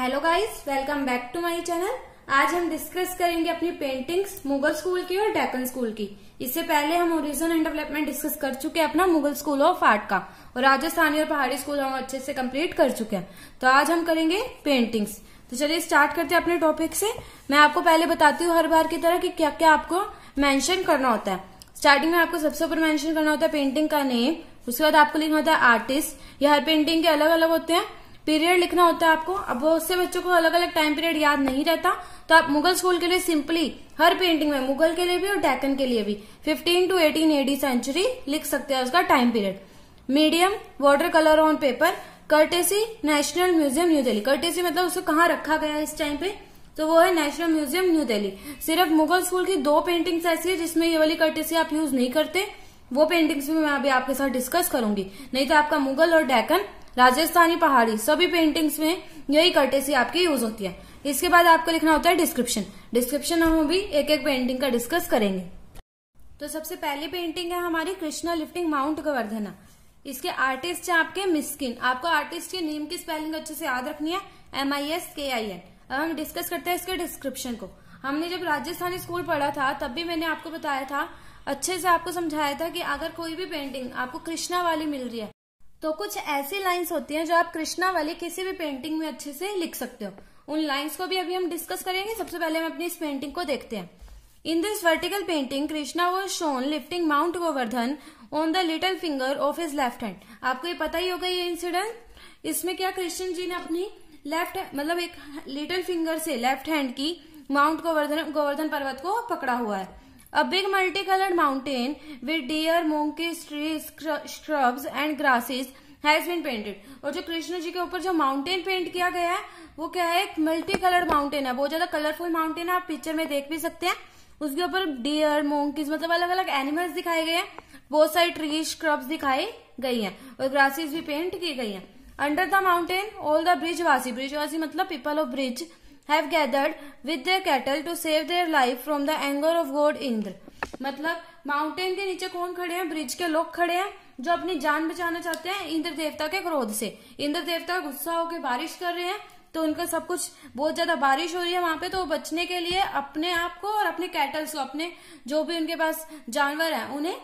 Hello guys welcome back to my channel आज हम discuss करेंगे अपनी पेंटिंग्स मुगल स्कूल की और डेकन स्कूल की इससे पहले हम ओरिजिन एंड डेवलपमेंट डिस्कस कर चुके हैं अपना मुगल स्कूल ऑफ आर्ट का और राजस्थानी और पहाड़ी स्कूल हम अच्छे से कंप्लीट कर चुके हैं तो आज हम करेंगे पेंटिंग्स तो चलिए स्टार्ट करते हैं अपने टॉपिक से मैं आपको पहले बताती हूँ हर बार की तरह की क्या क्या आपको मैंशन करना होता है स्टार्टिंग में आपको सबसे ऊपर मैंशन करना होता है पेंटिंग का नेम उसके बाद आपको लिखना होता है आर्टिस्ट ये हर पेंटिंग के अलग अलग होते हैं पीरियड लिखना होता है आपको अब बहुत उससे बच्चों को अलग अलग टाइम पीरियड याद नहीं रहता तो आप मुगल स्कूल के लिए सिंपली हर पेंटिंग में मुगल के लिए भी और डेकन के लिए भी 15 टू 18 एडी सेंचुरी लिख सकते हैं उसका time period medium water colour on paper courtesy national museum new Delhi courtesy मतलब उसको कहाँ रखा गया है इस टाइम पे तो वो है नेशनल म्यूजियम न्यू दिल्ली सिर्फ मुगल स्कूल की दो पेंटिंग्स ऐसी है जिसमें ये वाली कर्टेसी आप यूज नहीं करते वो पेंटिंग्स भी मैं अभी आपके साथ डिस्कस करूंगी नहीं तो आपका मुगल और डेकन राजस्थानी पहाड़ी सभी पेंटिंग्स में यही कर्टेसी आपकी यूज होती है इसके बाद आपको लिखना होता है डिस्क्रिप्शन डिस्क्रिप्शन हम भी एक एक पेंटिंग का डिस्कस करेंगे तो सबसे पहली पेंटिंग है हमारी कृष्णा लिफ्टिंग माउंट गवर्धना इसके आर्टिस्ट है आपके मिस्किन आपको आर्टिस्ट के नेम की स्पेलिंग अच्छे से याद रखनी है एम आई एस के आई एन अब हम डिस्कस करते हैं इसके डिस्क्रिप्शन को हमने जब राजस्थानी स्कूल पढ़ा था तब भी मैंने आपको बताया था अच्छे से आपको समझाया था कि अगर कोई भी पेंटिंग आपको कृष्णा वाली मिल रही है तो कुछ ऐसी लाइंस होती हैं जो आप कृष्णा वाले किसी भी पेंटिंग में अच्छे से लिख सकते हो उन लाइंस को भी अभी हम डिस्कस करेंगे सबसे पहले हम अपनी इस पेंटिंग को देखते हैं in this vertical painting Krishna वो shown lifting mount Govardhan on the little finger of his left hand आपको ये पता ही होगा ये इंसिडेंट इसमें क्या कृष्ण जी ने अपनी लेफ्ट मतलब एक लिटिल फिंगर से लेफ्ट हैंड की माउंट गोवर्धन गोवर्धन पर्वत को पकड़ा हुआ है A big multicolored mountain with deer, monkeys, trees, shrubs and grasses has been painted. और जो कृष्ण जी के ऊपर जो माउंटेन पेंट किया गया है वो क्या है एक मल्टी कलर्ड माउंटेन है बहुत ज्यादा कलरफुल माउंटेन है आप पिक्चर में देख भी सकते हैं उसके ऊपर डियर मोंकीज मतलब अलग अलग एनिमल्स दिखाए गए हैं बहुत सारी ट्री स्क्रब्स दिखाई गई हैं और ग्रासेस भी पेंट की गई हैं under the mountain all the Braj वासी ब्रिज वासी मतलब people of Braj have gathered with their cattle to save their life from the anger of god Indra मतलब माउंटेन के नीचे कौन खड़े हैं ब्रिज के लोग खड़े हैं जो अपनी जान बचाना चाहते हैं इंद्र देवता के क्रोध से इंद्र देवता गुस्सा होकर बारिश कर रहे हैं तो उनका सब कुछ बहुत ज्यादा बारिश हो रही है वहां पे तो बचने के लिए अपने आप को और अपने कैटल्स को अपने जो भी उनके पास जानवर है उन्हें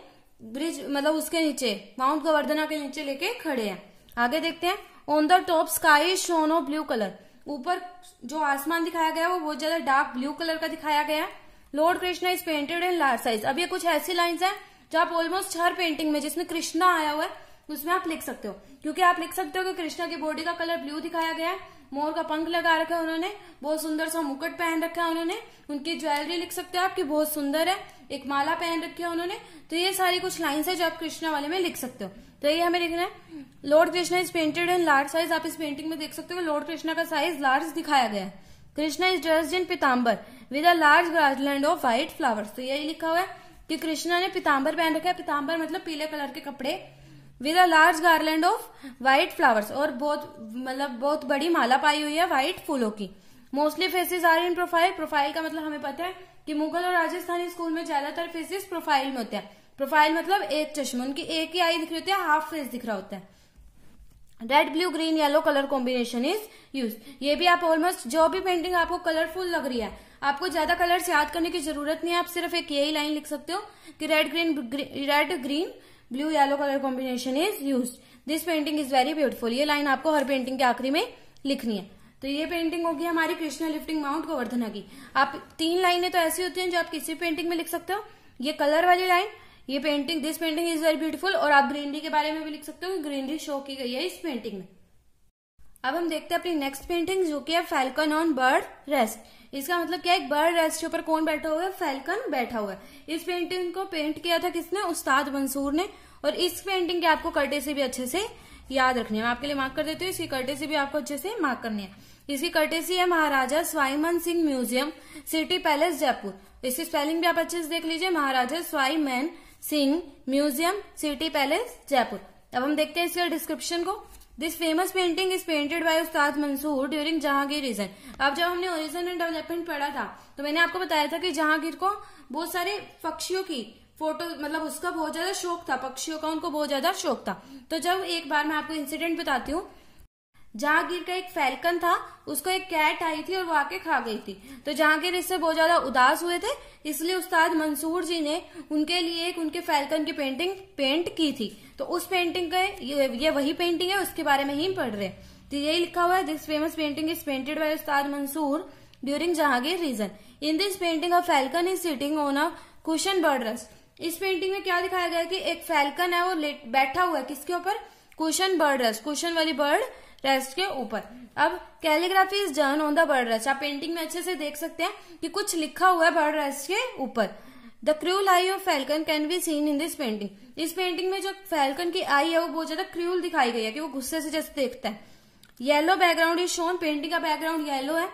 ब्रिज मतलब उसके नीचे माउंट गोवर्धना के नीचे लेके खड़े हैं आगे देखते हैं on the top sky shown of blue colour ऊपर जो आसमान दिखाया गया वो बहुत ज्यादा डार्क ब्लू कलर का दिखाया गया lord Krishna is painted in large size अब ये कुछ ऐसी लाइन्स है जो आप ऑलमोस्ट हर पेंटिंग में जिसमें कृष्णा आया हुआ है उसमें आप लिख सकते हो क्योंकि आप लिख सकते हो कि कृष्णा की बॉडी का कलर ब्लू दिखाया गया है मोर का पंख लगा रखा है उन्होंने बहुत सुंदर सा मुकुट पहन रखा है उन्होंने उनकी ज्वेलरी लिख सकते हो आपकी बहुत सुंदर है एक माला पहन रखी है उन्होंने तो ये सारी कुछ लाइन्स है जो आप कृष्णा वाले में लिख सकते हो तो ये हमें देखना है lord Krishna is painted in large size आप इस पेंटिंग में देख सकते हो लॉर्ड कृष्णा का साइज लार्ज दिखाया गया है Krishna is dress in pitambar with a large garland of white flowers तो यही लिखा हुआ है कि कृष्णा ने पिताम्बर पहन रखा है पिताम्बर मतलब पीले कलर के कपड़े with a large garland of white flowers और बहुत मतलब बहुत बड़ी माला पाई हुई है व्हाइट फूलों की mostly faces are in profile profile का मतलब हमें पता है कि मुगल और राजस्थानी स्कूल में ज्यादातर फेसेस प्रोफाइल में होते हैं प्रोफाइल मतलब एक चश्मे उनकी एक ही आई दिख रही होती है हाफ फेस दिख रहा होता है red blue green yellow colour combination is use ये भी आप ऑलमोस्ट जो भी पेंटिंग आपको कलरफुल लग रही है आपको ज्यादा कलर्स याद करने की जरूरत नहीं है आप सिर्फ एक यही लाइन लिख सकते हो कि red green red green blue yellow colour combination is use this painting is very beautiful ये लाइन आपको हर पेंटिंग के आखिरी में लिखनी है तो ये पेंटिंग होगी हमारी कृष्णा लिफ्टिंग माउंट गोवर्धना की आप तीन लाइनें तो ऐसी होती हैं जो आप किसी पेंटिंग में लिख सकते हो ये कलर वाली लाइन ये painting this painting is very beautiful और आप ग्रीनरी के बारे में भी लिख सकते हो ग्रीनरी शो की गई है इस पेंटिंग में अब हम देखते हैं अपनी नेक्स्ट पेंटिंग जो कि है फैल्कन ऑन बर्ड रेस्ट इसका मतलब क्या है बर्ड रेस्ट के ऊपर कौन बैठा हुआ है फैल्कन बैठा हुआ है इस पेंटिंग को पेंट किया था किसने उस्ताद मंसूर ने और इस पेंटिंग के आपको कर्टे से भी अच्छे से याद रखनी है मैं आपके लिए मार्क कर देती हूँ इसकी कर्टे से भी आपको अच्छे से मार्क करनी है इसकी से है महाराजा स्वाईमन Singh museum city palace Jaipur इसकी स्पेलिंग भी आप अच्छे से देख लीजिए महाराजा स्वाईमैन Singh museum city palace Jaipur अब हम देखते हैं इसके डिस्क्रिप्शन को this famous painting is painted by Ustad Mansur during Jahangir reason अब जब हमने ओरिजन एंड डेवलपमेंट पढ़ा था तो मैंने आपको बताया था कि जहांगीर को बहुत सारे पक्षियों की फोटो मतलब उसका बहुत ज्यादा शौक था पक्षियों का उनको बहुत ज्यादा शौक था तो जब एक बार मैं आपको इंसिडेंट बताती हूँ जहांगीर का एक फैल्कन था उसको एक कैट आई थी और वो आके खा गई थी तो जहांगीर इससे बहुत ज्यादा उदास हुए थे इसलिए उस्ताद मंसूर जी ने उनके लिए एक उनके फैल्कन की पेंटिंग पेंट की थी तो उस पेंटिंग का ये, ये वही पेंटिंग है उसके बारे में ही पढ़ रहे तो यही लिखा हुआ है this famous painting is painted by Ustad Mansur during Jahangir reign in this painting of falcon is sitting on a cushion bird rest इस पेंटिंग में क्या दिखाया गया कि एक फैल्कन है वो बैठा हुआ है किसके ऊपर कुशन बर्डरस कुशन वाली बर्ड टेस्ट के ऊपर अब calligraphy is done on the bird rest आप पेंटिंग में अच्छे से देख सकते हैं कि कुछ लिखा हुआ है बर्ड रेस्ट के ऊपर the cruel eye of falcon can be seen in this painting इस पेंटिंग में जो फैल्कन की आई है वो बहुत ज्यादा क्रूल दिखाई गई है कि वो गुस्से से जैसे देखता है yellow background is shown painting का बैकग्राउंड येलो है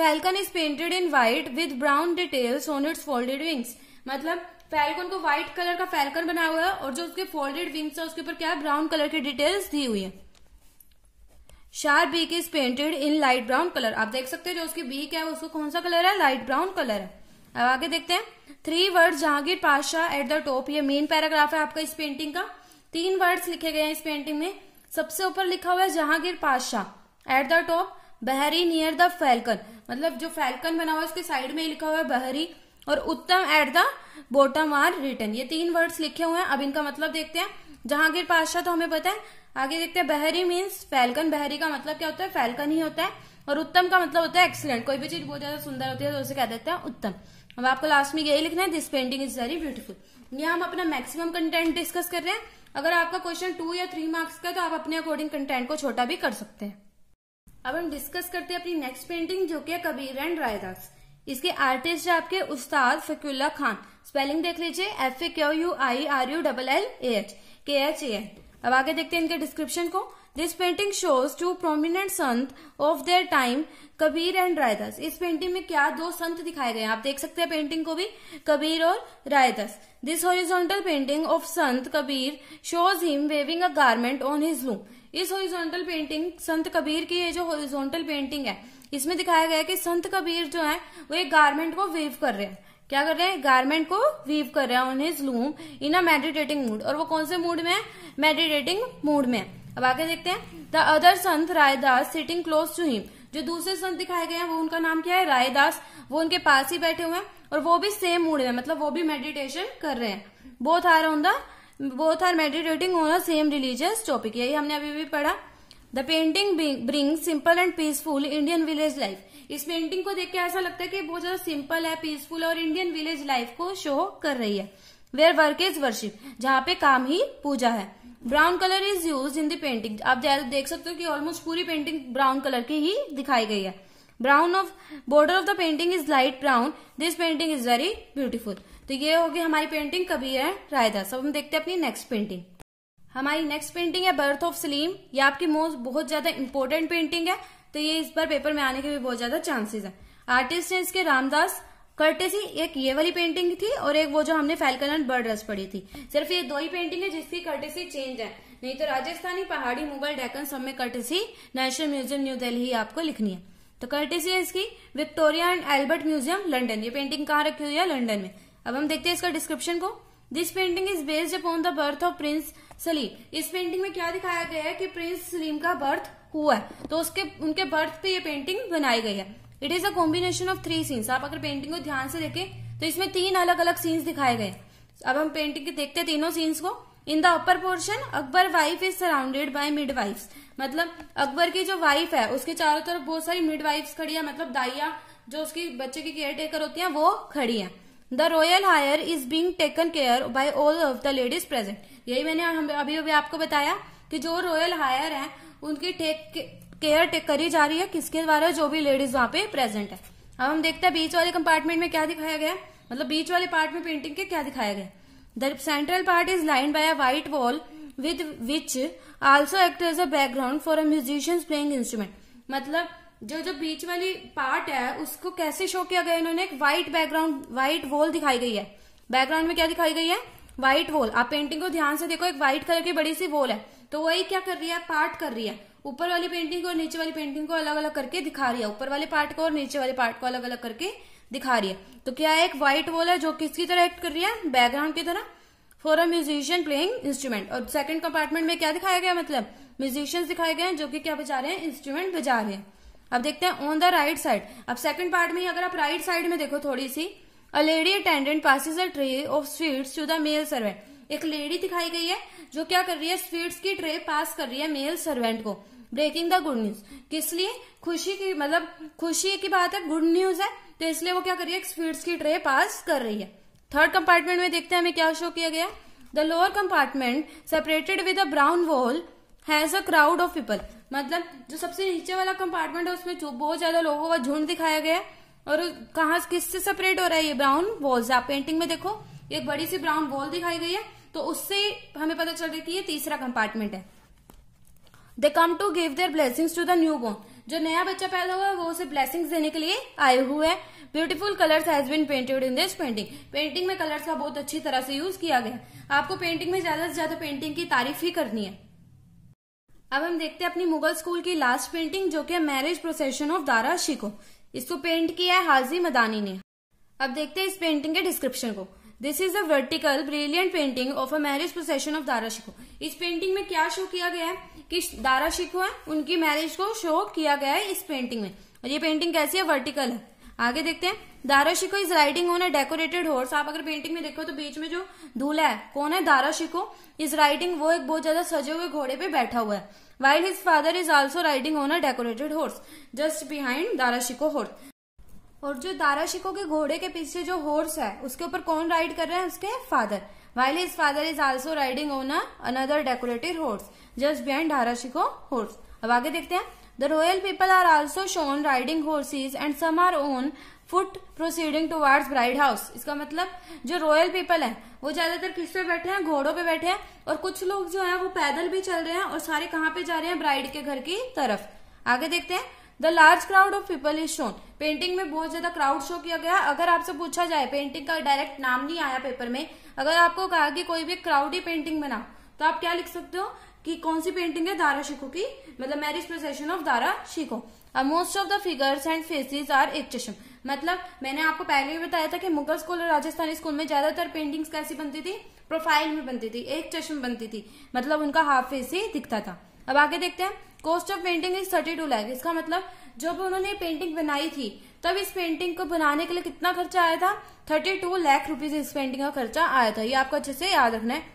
falcon is painted in white with brown details on its folded wings मतलब फैल्कन को व्हाइट कलर का फैल्कन बनाया हुआ है और जो उसके फोल्डेड विंग्स है उसके ऊपर क्या है ब्राउन कलर की डिटेल्स दी हुई है sharp beak is painted in light brown colour आप देख सकते हैं जो उसकी बीक है उसको कौन सा कलर है लाइट ब्राउन कलर है अब आगे देखते हैं three word Jahangir Padshah at the top ये मेन पैराग्राफ है आपका इस पेंटिंग का तीन वर्ड्स लिखे गए हैं इस पेंटिंग में सबसे ऊपर लिखा हुआ है Jahangir Padshah at the top Bahri near the falcon मतलब जो फैल्कन बना हुआ है उसके साइड में लिखा हुआ है बहरी और Uttam at the bottom are written ये तीन वर्ड्स लिखे हुए हैं अब इनका मतलब देखते हैं जहांगीर पाशाह तो हमें पता है आगे देखते हैं बहरी मीन्स फैलकन बहरी का मतलब क्या होता है फैलकन ही होता है और उत्तम का मतलब होता है एक्सीलेंट कोई भी चीज बहुत ज्यादा सुंदर होती है तो उसे कह देते हैं उत्तम अब आपको लास्ट में यही लिखना है this painting is very beautiful यहाँ हम अपना मैक्सिमम कंटेंट डिस्कस कर रहे हैं अगर आपका क्वेश्चन टू या थ्री मार्क्स का है तो आप अपने अकॉर्डिंग कंटेंट को छोटा भी कर सकते हैं अब हम डिस्कस करते हैं अपनी नेक्स्ट पेंटिंग जो कि है कबीर एंड रायदास इसके आर्टिस्ट है आपके उस्ताद फकुल्ला खान स्पेलिंग देख लीजिए F A Q U I R U double L A H K H A अब आगे देखते हैं इनके डिस्क्रिप्शन को this painting shows two prominent sant of their time Kabir and Raidas इस पेंटिंग में क्या दो संत दिखाए गए हैं आप देख सकते हैं पेंटिंग को भी कबीर और Raidas this horizontal painting of sant Kabir shows him weaving a garment on his loom इस हॉरिजॉन्टल पेंटिंग संत कबीर की ये जो हॉरिजॉन्टल पेंटिंग है इसमें दिखाया गया है कि संत कबीर जो है वो एक गारमेंट को वेव कर रहे हैं क्या कर रहे हैं गारमेंट को वीव कर रहे हैं on his loom in a meditating mood और वो कौन से मूड में है मेडिटेटिंग मूड में अब आगे देखते हैं the other sant Raidas sitting close to him जो दूसरे संत दिखाए गए हैं वो उनका नाम क्या है रायदास वो उनके पास ही बैठे हुए हैं और वो भी सेम मूड में मतलब वो भी मेडिटेशन कर रहे हैं both are on the both are meditating on a same religious topic यही हमने अभी भी पढ़ा the painting bring simple and peaceful Indian village life इस पेंटिंग को देख के ऐसा लगता है कि बहुत ज्यादा सिंपल है पीसफुल और इंडियन विलेज लाइफ को शो कर रही है वेयर वर्क इज वर्शिप जहाँ पे काम ही पूजा है brown colour is use in denting painting आप देख सकते हो कि ऑलमोस्ट पूरी पेंटिंग ब्राउन कलर की ही दिखाई गई है brown of border of the painting is light brown this painting is very beautiful तो ये होगी हमारी पेंटिंग कभी है रायदास अब हम देखते हैं अपनी नेक्स्ट पेंटिंग हमारी नेक्स्ट पेंटिंग है बर्थ ऑफ सलीम ये आपकी मोस्ट बहुत ज्यादा इंपॉर्टेंट पेंटिंग है तो ये इस बार पेपर में आने के भी बहुत ज्यादा चांसेस है आर्टिस्ट है इसके रामदास थी एक ये वाली पेंटिंग थी और एक वो जो हमने फैलकन एंड बर्ड रस पड़ी थी सिर्फ ये दो ही पेंटिंग है जिसकी करते चेंज है नहीं तो राजस्थानी पहाड़ी मुगल डेकन सब में courtesy national museum new Delhi आपको लिखनी है तो कर्टेसी है इसकी Victoria and Albert Museum London ये पेंटिंग कहाँ रखी हुई है लंडन में अब हम देखते हैं इसका डिस्क्रिप्शन को this painting is based upon the birth of prince Salim इस पेंटिंग में क्या दिखाया गया है कि प्रिंस सलीम का बर्थ हुआ है तो उसके उनके बर्थ पे ये पेंटिंग बनाई गई है it is a combination of three scenes आप अगर पेंटिंग को ध्यान से देखें तो इसमें तीन अलग अलग सीन्स दिखाए गए अब हम पेंटिंग के देखते हैं तीनों सीन्स को in the upper portion Akbar wife is surrounded by mid मतलब अकबर की जो वाइफ है उसके चारों तरफ बहुत सारी मिड खड़ी है मतलब दाइया जो उसकी बच्चे की केयर टेकर होती है वो खड़ी है the royal heir is being taken care by all of the ladies present यही मैंने अभी अभी आपको बताया कि जो रॉयल हायर है उनकी टेक केयर टेक करी जा रही है किसके द्वारा जो भी लेडीज वहां पे प्रेजेंट है अब हम देखते हैं बीच वाले कंपार्टमेंट में क्या दिखाया गया मतलब बीच वाले पार्ट में पेंटिंग के क्या दिखाया गया the central part is line by a white wall with which also act as a background for a musicians playing instrument मतलब जो जो बीच वाली पार्ट है उसको कैसे शो किया गया इन्होंने एक व्हाइट बैकग्राउंड व्हाइट वॉल दिखाई गई है बैकग्राउंड में क्या दिखाई गई है व्हाइट वॉल आप पेंटिंग को ध्यान से देखो एक व्हाइट कलर की बड़ी सी वॉल है तो वही क्या कर रही है पार्ट कर रही है ऊपर वाली पेंटिंग को और नीचे वाली पेंटिंग को अलग अलग करके दिखा रही है ऊपर वाले पार्ट को और नीचे वाले पार्ट को अलग अलग करके दिखा रही है तो क्या एक व्हाइट वॉल है जो किसकी तरह एक्ट कर रही है बैकग्राउंड की तरह for a musician playing instrument और सेकंड कंपार्टमेंट में क्या दिखाया गया मतलब म्यूजिशियंस दिखाए गए हैं जो कि क्या बजा रहे हैं इंस्ट्रूमेंट बजा रहे हैं अब देखते हैं ऑन द राइट साइड अब सेकंड पार्ट में अगर आप राइट साइड में देखो थोड़ी सी a lady attendant passes a tray of sweets to the male servant एक लेडी दिखाई गई है जो क्या कर रही है स्वीट्स की ट्रे पास कर रही है मेल सर्वेंट को ब्रेकिंग द गुड न्यूज किस लिए खुशी की मतलब खुशी की बात है गुड न्यूज है तो इसलिए वो क्या कर रही है स्वीट्स की ट्रे पास कर रही है थर्ड कंपार्टमेंट में देखते हैं हमें क्या शो किया गया the lower compartment separated with a brown wall has a crowd of people मतलब जो सबसे नीचे वाला कंपार्टमेंट है उसमें जो बहुत ज्यादा लोगों का झुंड दिखाया गया है और कहा किससे सेपरेट हो रहा है ये ब्राउन वॉल्स आप पेंटिंग में देखो एक बड़ी सी ब्राउन वॉल दिखाई गई है तो उससे हमें पता चल रहा है कि ये तीसरा कंपार्टमेंट है they come to give their blessings to the newborn जो नया बच्चा पैदा हुआ है वो उसे ब्लेसिंग्स देने के लिए आए हुए हैं beautiful colours has been painted in this painting painting में कलर्स का बहुत अच्छी तरह से यूज किया गया आपको पेंटिंग में ज्यादा से ज्यादा पेंटिंग की तारीफ ही करनी है अब हम देखते हैं अपनी मुगल स्कूल की लास्ट पेंटिंग जो कि marriage procession of Dara Shikoh इसको पेंट किया है हाजी मदानी ने अब देखते हैं इस पेंटिंग के डिस्क्रिप्शन को this is a vertical brilliant painting of a marriage procession of Dara Shikoh इस पेंटिंग में क्या शो किया गया है कि दारा शिको है उनकी मैरिज को शो किया गया है इस पेंटिंग में और ये पेंटिंग कैसी है वर्टिकल है आगे देखते हैं Dara Shikoh is riding on a decorated horse आप अगर पेंटिंग में देखो तो बीच में जो दूल्हा है कौन है दाराशिको इज राइडिंग वो एक बहुत ज्यादा सजे हुए घोड़े पे बैठा हुआ है while his father is also riding on a decorated horse just behind Dara Shikoh horse और जो दाराशिको के घोड़े के पीछे जो हॉर्स है उसके ऊपर कौन राइड कर रहे हैं उसके father while his father is also riding on another decorated horse just behind Dara Shikoh horse अब आगे देखते हैं The royal people are also shown riding horses and some are on foot proceeding towards bride house. इसका मतलब जो royal people है वो ज्यादातर किस पे बैठे हैं घोड़ों पे बैठे हैं और कुछ लोग जो हैं वो पैदल भी चल रहे हैं और सारे कहाँ पे जा रहे हैं ब्राइड के घर की तरफ आगे देखते हैं the large crowd of people is shown painting में बहुत ज्यादा क्राउड शो किया गया अगर आपसे पूछा जाए पेंटिंग का डायरेक्ट नाम नहीं आया पेपर में अगर आपको कहा कि कोई भी क्राउडी पेंटिंग बनाओ तो आप क्या लिख सकते हो कि कौन सी पेंटिंग है दारा शिको की मतलब marriage procession of Dara Shikoh most of the figures and faces are एक चश्म मतलब मैंने आपको पहले भी बताया था कि मुगल स्कूल और राजस्थानी स्कूल में ज्यादातर पेंटिंग्स कैसी बनती थी प्रोफाइल में बनती थी एक चश्म बनती थी मतलब उनका हाफ फेस ही दिखता था अब आगे देखते हैं cost of painting is thirty two lakh इसका मतलब जब उन्होंने पेंटिंग बनाई थी तब इस पेंटिंग को बनाने के लिए कितना खर्चा आया था थर्टी टू लैख रुपीज इस पेंटिंग का खर्चा आया था ये आपको अच्छे से याद रखना है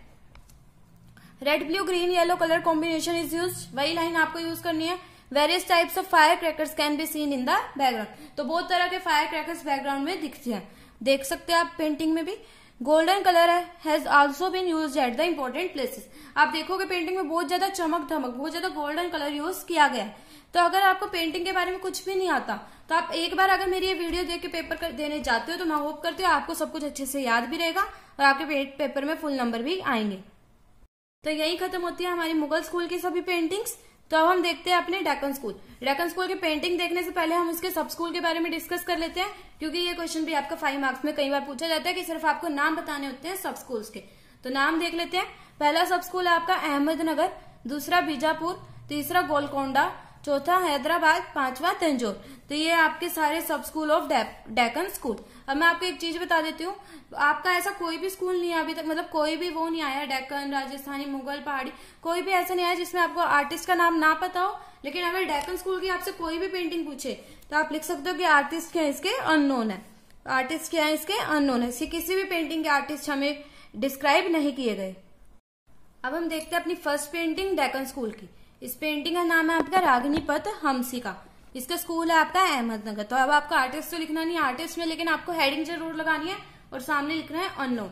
red blue green yellow colour combination is use वही लाइन आपको यूज करनी है various types of firecrackers can be seen in the background तो बहुत तरह के फायर क्रैकर्स बैकग्राउंड में दिखते हैं देख सकते हैं आप पेंटिंग में भी golden colour has also been use at the important places आप देखोगे पेंटिंग में बहुत ज्यादा चमक धमक बहुत ज्यादा गोल्डन कलर यूज किया गया है तो अगर आपको पेंटिंग के बारे में कुछ भी नहीं आता तो आप एक बार अगर मेरी ये वीडियो देख के पेपर कर देने जाते हो तो मैं होप करती हूँ आपको सब कुछ अच्छे से याद भी रहेगा और आपके पेपर में फुल नंबर भी आएंगे तो यही खत्म होती है हमारी मुगल स्कूल की सभी पेंटिंग्स तो अब हम देखते हैं अपने डेकन स्कूल डेकन स्कूल की पेंटिंग देखने से पहले हम उसके सब स्कूल के बारे में डिस्कस कर लेते हैं क्योंकि ये क्वेश्चन भी आपका फाइव मार्क्स में कई बार पूछा जाता है कि सिर्फ आपको नाम बताने होते हैं सब स्कूल्स के तो नाम देख लेते हैं पहला सब स्कूल है आपका अहमदनगर दूसरा बीजापुर तीसरा गोलकोंडा चौथा हैदराबाद पांचवा तंजोर तो ये आपके सारे सब स्कूल ऑफ डेकन स्कूल अब मैं आपको एक चीज बता देती हूँ आपका ऐसा कोई भी स्कूल नहीं है अभी तक मतलब कोई भी वो नहीं आया डेकन राजस्थानी मुगल पहाड़ी कोई भी ऐसा नहीं आया जिसमें आपको आर्टिस्ट का नाम ना पता हो लेकिन अगर डेकन स्कूल की आपसे कोई भी पेंटिंग पूछे तो आप लिख सकते हो कि आर्टिस्ट क्या इसके अननोन है आर्टिस्ट क्या है इसके अननोन है किसी भी पेंटिंग के आर्टिस्ट हमें डिस्क्राइब नहीं किए गए अब हम देखते हैं अपनी फर्स्ट पेंटिंग डेकन स्कूल की इस पेंटिंग का नाम है आपका रागिनी पथ हमसी का इसका स्कूल है आपका अहमदनगर तो अब आपको आर्टिस्ट तो लिखना नहीं आर्टिस्ट में लेकिन आपको हेडिंग जरूर लगानी है और सामने लिखना है अनो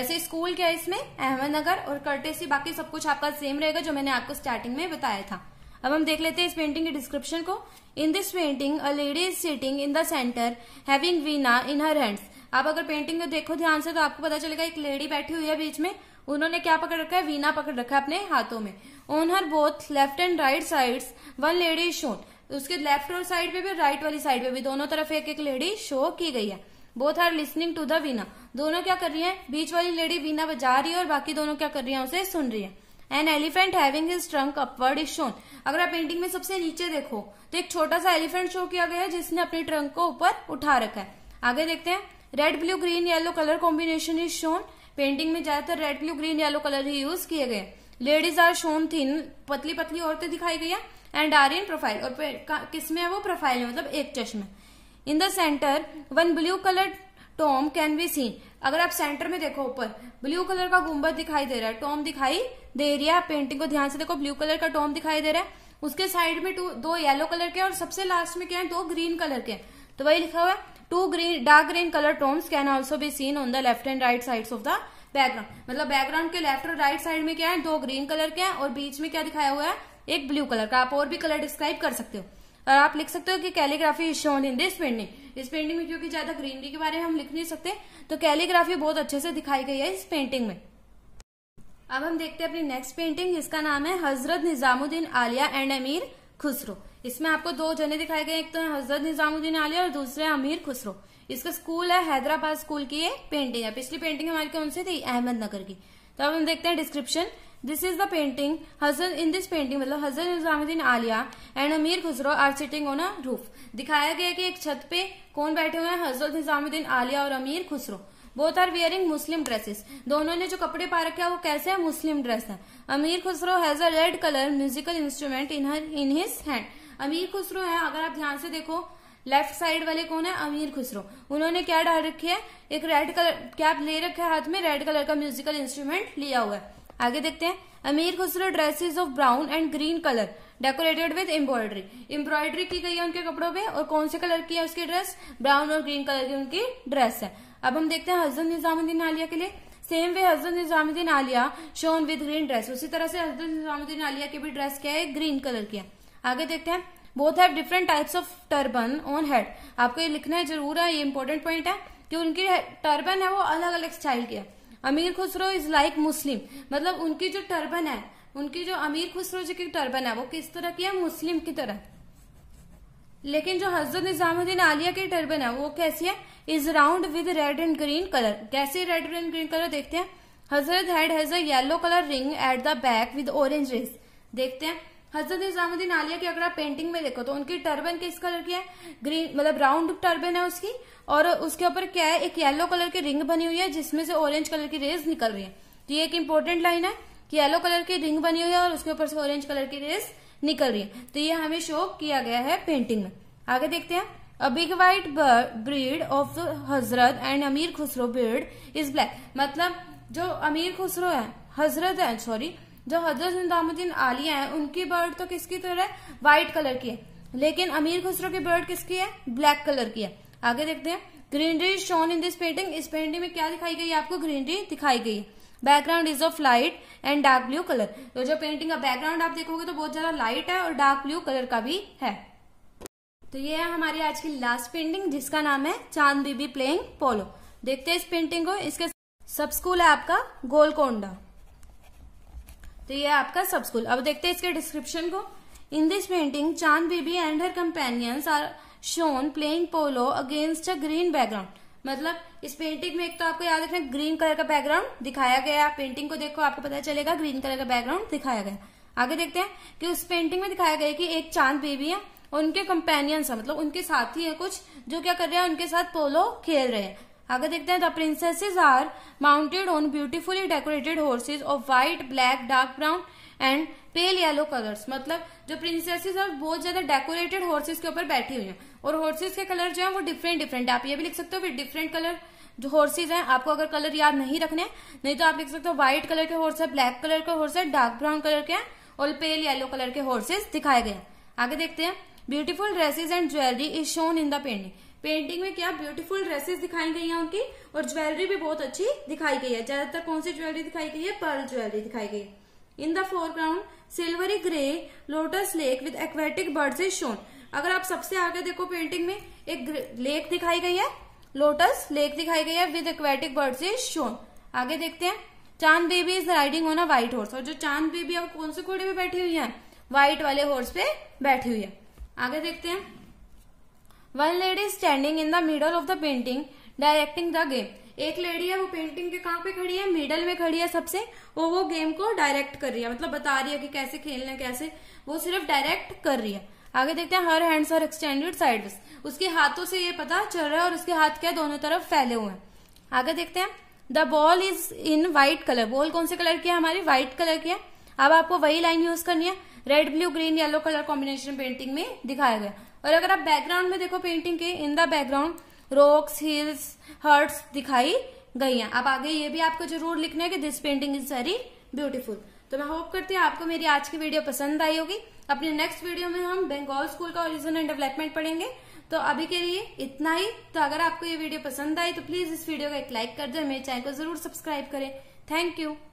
ऐसे स्कूल क्या है इसमें अहमदनगर और कर्टेसी बाकी सब कुछ आपका सेम रहेगा जो मैंने आपको स्टार्टिंग में बताया था अब हम देख लेते हैं इस पेंटिंग के डिस्क्रिप्शन को in this painting a lady is sitting in the centre having veena in her hands आप अगर पेंटिंग को देखो ध्यान से तो आपको पता चलेगा एक लेडी बैठी हुई है बीच में उन्होंने क्या पकड़ रखा है वीना पकड़ रखा है अपने हाथों में on her both left and right side one lady shown उसके लेफ्ट और साइड पे भी राइट वाली साइड पे भी दोनों तरफ एक एक लेडी शो की गई है both are listening to the veena दोनों क्या कर रही है बीच वाली लेडी वीना बजा रही है और बाकी दोनों क्या कर रही है उसे सुन रही है an elephant having his trunk upward is shown अगर आप पेंटिंग में सबसे नीचे देखो तो एक छोटा सा एलिफेंट शो किया गया है जिसने अपने ट्रंक को ऊपर उठा रखा है आगे देखते हैं red blue green yellow colour combination is shown painting में ज्यादातर red blue green yellow colour ही यूज किए गए लेडीज आर शोन थिन पतली पतली औरतें दिखाई गई है एंड आर इन प्रोफाइल और किसमें है वो प्रोफाइल है मतलब एक चश्मे in the centre one blue colour tone can be seen अगर आप सेंटर में देखो ऊपर ब्लू कलर का गुम्बद दिखाई दे रहा है टॉम दिखाई दे रही है पेंटिंग को ध्यान से देखो ब्लू कलर का टॉम दिखाई दे रहा है उसके साइड में टू दो येलो कलर के और सबसे लास्ट में क्या है दो ग्रीन कलर के तो वही लिखा हुआ है two green dark green colour tones can also be seen on the left and right side of the background मतलब बैकग्राउंड के लेफ्ट और राइट साइड में क्या है दो ग्रीन कलर के हैं और बीच में क्या दिखाया हुआ है एक ब्लू कलर का आप और भी कलर डिस्क्राइब कर सकते हो और आप लिख सकते हो कि calligraphy is shown in this painting इस पेंटिंग में क्योंकि ज्यादा ग्रीनरी के बारे में हम लिख नहीं सकते तो कैलीग्राफी बहुत अच्छे से दिखाई गई है इस पेंटिंग में अब हम देखते हैं अपनी नेक्स्ट पेंटिंग जिसका नाम है हजरत निजामुद्दीन आलिया एंड अमीर खुसरो इसमें आपको दो जने दिखाए गए एक तो हजरत निजामुद्दीन आलिया और दूसरे अमीर खुसरो इसका स्कूल है हैदराबाद स्कूल की ये पेंटिंग है पिछली पेंटिंग हमारी कौन सी थी अहमदनगर की तो अब हम देखते हैं description this is the painting Hasan in this painting मतलब Hasan Nizamuddin Auliya and Amir Khusro are sitting on a roof दिखाया गया कि एक छत पे कौन बैठे हुए हैं हजरत निजामुद्दीन आलिया और Amir Khusro both are wearing Muslim dresses दोनों ने जो कपड़े पा रखे हैं वो कैसे है मुस्लिम ड्रेस है Amir Khusro has a red colour musical instrument in her in his hand Amir Khusro है अगर आप ध्यान से देखो लेफ्ट साइड वाले कौन है अमीर खुसरो उन्होंने क्या डाल रखी है एक रेड कलर कैप ले रखा है हाथ में रेड कलर का म्यूजिकल इंस्ट्रूमेंट लिया हुआ है आगे देखते हैं Amir Khusro dresses of brown and green colour decorated with embroidery embroidery की गई है उनके कपड़ों पे और कौन से कलर की है उसकी ड्रेस ब्राउन और ग्रीन कलर की उनकी ड्रेस है अब हम देखते हैं हजरत निजामुद्दीन आलिया के लिए same way Hazrat Nizamuddin Auliya shown with green dress उसी तरह से हजरत निजामुद्दीन आलिया की भी ड्रेस क्या है ग्रीन कलर की है आगे देखते हैं both have different types of turban on head आपको ये लिखना है जरूर है ये इंपॉर्टेंट पॉइंट है कि उनकी टर्बन है वो अलग अलग स्टाइल की है अमीर खुसरो इज लाइक मुस्लिम मतलब उनकी जो टर्बन है उनकी जो अमीर खुसरो जी की टर्बन है वो किस तरह की है मुस्लिम की तरह लेकिन जो हजरत निजामुद्दीन आलिया की टर्बन है वो कैसी है is round with red and green colour कैसे रेड एंड ग्रीन कलर देखते हैं Hazrat head has a yellow colour ring at the back with orange rays देखते हैं हजरत निजामुद्दीन आलिया की अगर आप पेंटिंग में देखो तो उनकी टर्बन किस कलर की है ग्रीन मतलब राउंड टर्बन है उसकी और उसके ऊपर क्या है एक येलो कलर की रिंग बनी हुई है जिसमें से ऑरेंज कलर की रेस निकल रही है तो ये एक इंपॉर्टेंट लाइन है कि येलो कलर की रिंग बनी हुई है और उसके ऊपर से ऑरेंज कलर की रेस निकल रही है तो ये हमें शो किया गया है पेंटिंग में आगे देखते हैं a big white beard of Hazrat and Amir Khusro breed is black मतलब जो अमीर खुसरो है हजरत है सॉरी जो हजरत निजामुद्दीन आलिया है उनकी बर्ड तो किसकी तरह व्हाइट कलर की है लेकिन अमीर खुसरो की बर्ड किसकी है ब्लैक कलर की है आगे देखते हैं greenery shown in this painting इस पेंटिंग में क्या दिखाई गई आपको ग्रीनरी दिखाई गई है background is of light and dark blue colour तो जो पेंटिंग का बैकग्राउंड आप देखोगे तो बहुत ज्यादा लाइट है और डार्क ब्लू कलर का भी है तो ये है हमारी आज की लास्ट पेंटिंग जिसका नाम है चांद बीबी प्लेइंग पोलो देखते हैं इस पेंटिंग को इसके सब स्कूल है आपका गोलकोंडा तो ये आपका सब स्कूल अब देखते हैं इसके डिस्क्रिप्शन को in this painting Chand Bibi and her companions are shown playing polo against a green background मतलब इस पेंटिंग में एक तो आपको याद रखना ग्रीन कलर का बैकग्राउंड दिखाया गया पेंटिंग को देखो आपको पता चलेगा ग्रीन कलर का बैकग्राउंड दिखाया गया आगे देखते हैं कि उस पेंटिंग में दिखाया गया कि एक चांद बेबी है उनके कंपेनियंस है मतलब उनके साथी है कुछ जो क्या कर रहे हैं उनके साथ पोलो खेल रहे हैं आगे देखते हैं the princesses are mounted on beautifully decorated horses of white black dark brown and pale yellow colours मतलब जो प्रिंसेसेस है बहुत ज्यादा डेकोरेटेड हॉर्सेस के ऊपर बैठी हुई हैं और हॉर्सेस के कलर जो है वो डिफरेंट डिफरेंट आप ये भी लिख सकते हो डिफरेंट कलर जो हॉर्सेज हैं आपको अगर कलर याद नहीं रखने नहीं तो आप लिख सकते हो व्हाइट कलर के हॉर्स है ब्लैक कलर के हॉर्स है डार्क ब्राउन कलर के हैं और पेल येलो कलर के हॉर्सेज दिखाए गए हैं आगे देखते हैं beautiful dresses and jewellery is shown in the painting painting में क्या ब्यूटीफुल ड्रेसेस दिखाई गई हैं उनकी और ज्वेलरी भी बहुत अच्छी दिखाई गई है ज्यादातर कौन सी ज्वेलरी दिखाई गई है पर्ल ज्वेलरी दिखाई गई in the foreground silvery grey lotus lake with aquatic birds is shown अगर आप सबसे आगे देखो पेंटिंग में एक लेक दिखाई गई है लोटस लेक दिखाई गई है with aquatic bird is shown आगे देखते हैं Chand Bibi is riding on a white horse और जो चांद बेबी है वो कौन से घोड़े पे बैठी हुई है व्हाइट वाले हॉर्स पे बैठी हुई है आगे देखते हैं one lady standing in the middle of the painting directing the game एक लेडी है वो पेंटिंग के कहाँ पे खड़ी है मिडल में खड़ी है सबसे वो वो गेम को डायरेक्ट कर रही है मतलब बता रही है कि कैसे खेलना है कैसे वो सिर्फ डायरेक्ट कर रही है आगे देखते हैं her hands are extended side उसके हाथों से ये पता चल रहा है और उसके हाथ क्या दोनों तरफ फैले हुए हैं आगे देखते हैं the ball is in white colour ball कौन से कलर की है हमारी व्हाइट कलर की है अब आपको वही लाइन यूज करनी है red blue green yellow colour combination painting में दिखाया गया और अगर आप बैकग्राउंड में देखो पेंटिंग के in the background rocks hills huts दिखाई गई हैं अब आगे ये भी आपको जरूर लिखना है कि this painting is very beautiful तो मैं होप करती हूँ आपको मेरी आज की वीडियो पसंद आई होगी अपने नेक्स्ट वीडियो में हम बंगाल स्कूल का ओरिजिनल एंड डेवलपमेंट पढ़ेंगे तो अभी के लिए इतना ही तो अगर आपको ये वीडियो पसंद आई तो प्लीज इस वीडियो का एक लाइक कर दें मेरे चैनल को जरूर सब्सक्राइब करें थैंक यू